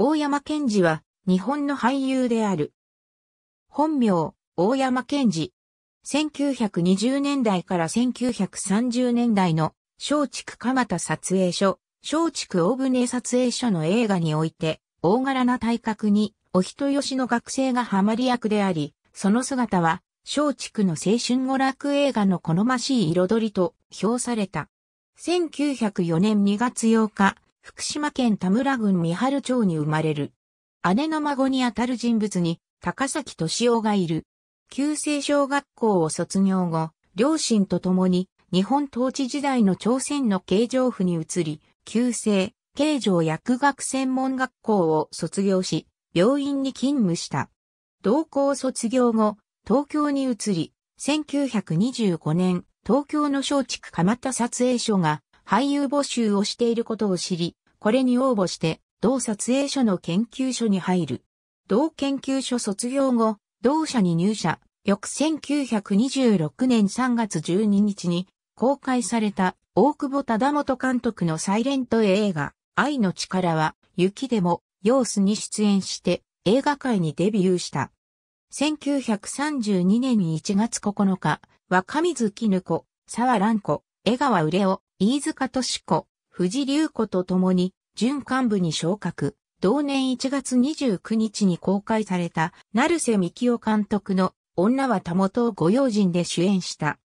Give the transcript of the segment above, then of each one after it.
大山健二は、日本の俳優である。本名、大山健二。1920年代から1930年代の、松竹蒲田撮影所、松竹大船撮影所の映画において、大柄な体格に、お人よしの学生がハマり役であり、その姿は、松竹の青春娯楽映画の好ましい彩りと評された。1904年2月8日、福島県田村郡三春町に生まれる。姉の孫にあたる人物に、高崎敏夫がいる。旧制小学校を卒業後、両親と共に、日本統治時代の朝鮮の慶城府に移り、旧制、慶城薬学専門学校を卒業し、病院に勤務した。同校卒業後、東京に移り、1925年、東京の松竹蒲田撮影所が俳優募集をしていることを知り、これに応募して、同撮影所の研究所に入る。同研究所卒業後、同社に入社、翌1926年3月12日に公開された大久保忠元監督のサイレント映画、愛の力は、雪でも、様子に出演して映画界にデビューした。1932年1月9日、若水絹子、沢蘭子、江川売夫、飯塚敏子、藤隆子と共に、準幹部に昇格。同年1月29日に公開された、成瀬幹夫監督の女はたもとご用心で主演した。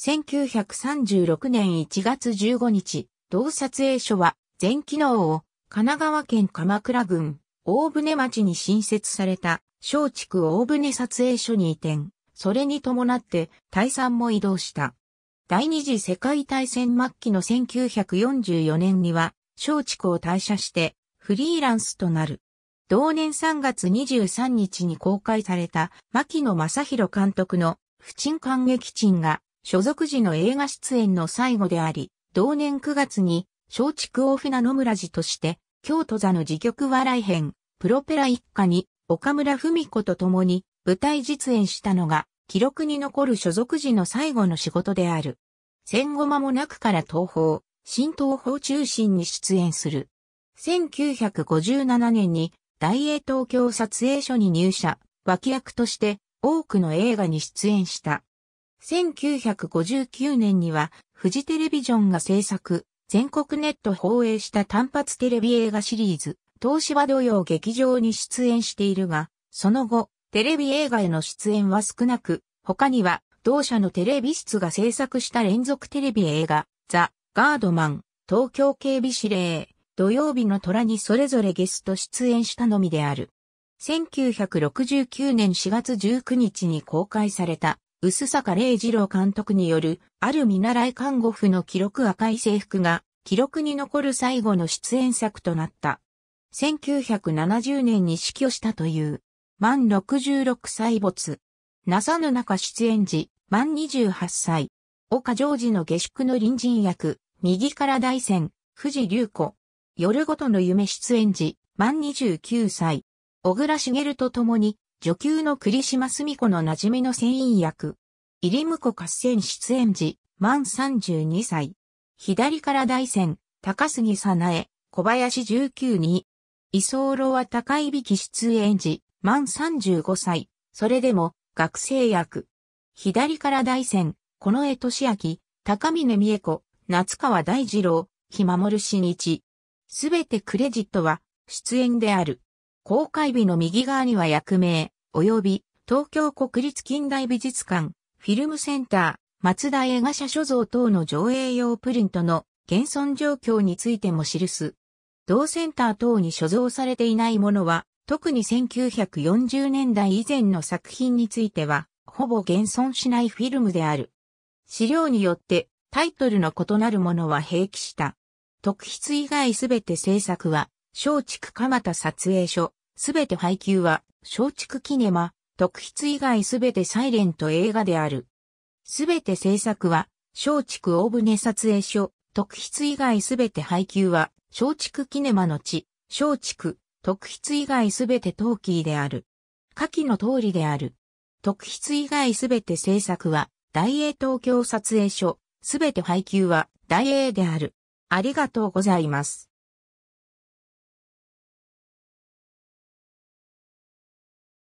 1936年1月15日、同撮影所は全機能を神奈川県鎌倉郡大船町に新設された小畜大船撮影所に移転、それに伴って退散も移動した。第二次世界大戦末期の1944年には、松竹を退社してフリーランスとなる。同年3月23日に公開された牧野正宏監督の不沈感激沈が所属時の映画出演の最後であり、同年9月に松竹大船野村寺として京都座の自局笑い編プロペラ一家に岡村文子と共に舞台実演したのが記録に残る所属時の最後の仕事である。戦後間もなくから東方、新東方中心に出演する。1957年に大英東京撮影所に入社、脇役として多くの映画に出演した。1959年には富士テレビジョンが制作、全国ネット放映した単発テレビ映画シリーズ、東芝土曜劇場に出演しているが、その後、テレビ映画への出演は少なく、他には同社のテレビ室が制作した連続テレビ映画、ザ・ガードマン、東京警備司令、土曜日の虎にそれぞれゲスト出演したのみである。1969年4月19日に公開された、薄坂玲二郎監督による、ある見習い看護婦の記録赤い制服が、記録に残る最後の出演作となった。1970年に死去したという。満66歳没。なさぬ中出演時、満28歳。岡上司の下宿の隣人役、右から大戦、藤隆子。夜ごとの夢出演時、満29歳。小倉茂と共に、女給の栗島澄子の馴染みの船員役。入婿合戦出演時、満32歳。左から大戦、高杉さなえ、小林19に。居候は高い引き出演時、満35歳、それでも学生役。左から大戦、近江俊明、高峰美恵子、夏川大二郎、日守新一。すべてクレジットは出演である。公開日の右側には役名、及び東京国立近代美術館、フィルムセンター、松田映画社所蔵等の上映用プリントの現存状況についても記す。同センター等に所蔵されていないものは特に1940年代以前の作品については、ほぼ現存しないフィルムである。資料によってタイトルの異なるものは併記した。特筆以外すべて制作は、松竹蒲田撮影所、すべて配給は、松竹キネマ、特筆以外すべてサイレント映画である。すべて制作は、松竹大船撮影所、特筆以外すべて配給は、松竹キネマの地、松竹、特筆以外すべてトーキーである。下記の通りである。特筆以外すべて制作は、大英東京撮影所、すべて配給は、大英である。ありがとうございます。